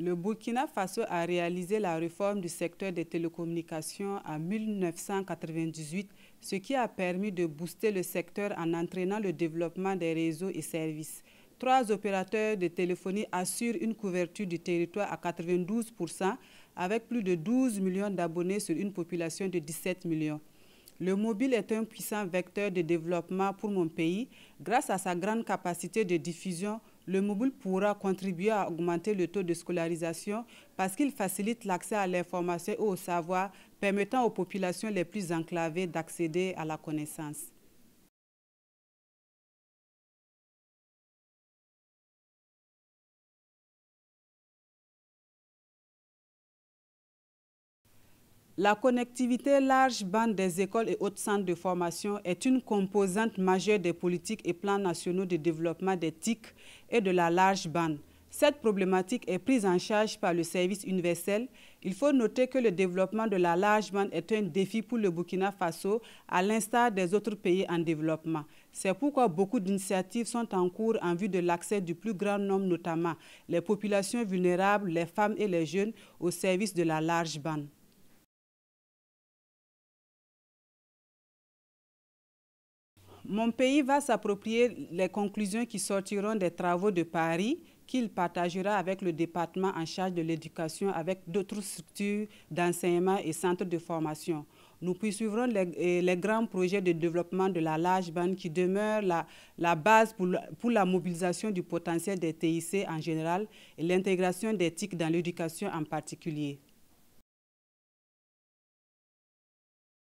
Le Burkina Faso a réalisé la réforme du secteur des télécommunications en 1998, ce qui a permis de booster le secteur en entraînant le développement des réseaux et services. Trois opérateurs de téléphonie assurent une couverture du territoire à 92%, avec plus de 12 millions d'abonnés sur une population de 17 millions. Le mobile est un puissant vecteur de développement pour mon pays grâce à sa grande capacité de diffusion le mobile pourra contribuer à augmenter le taux de scolarisation parce qu'il facilite l'accès à l'information et au savoir, permettant aux populations les plus enclavées d'accéder à la connaissance. La connectivité large bande des écoles et autres centres de formation est une composante majeure des politiques et plans nationaux de développement des TIC et de la large bande. Cette problématique est prise en charge par le service universel. Il faut noter que le développement de la large bande est un défi pour le Burkina Faso, à l'instar des autres pays en développement. C'est pourquoi beaucoup d'initiatives sont en cours en vue de l'accès du plus grand nombre, notamment les populations vulnérables, les femmes et les jeunes, au service de la large bande. Mon pays va s'approprier les conclusions qui sortiront des travaux de Paris qu'il partagera avec le département en charge de l'éducation, avec d'autres structures d'enseignement et centres de formation. Nous poursuivrons les, grands projets de développement de la large bande qui demeure la, base pour, pour, la mobilisation du potentiel des TIC en général et l'intégration des TIC dans l'éducation en particulier.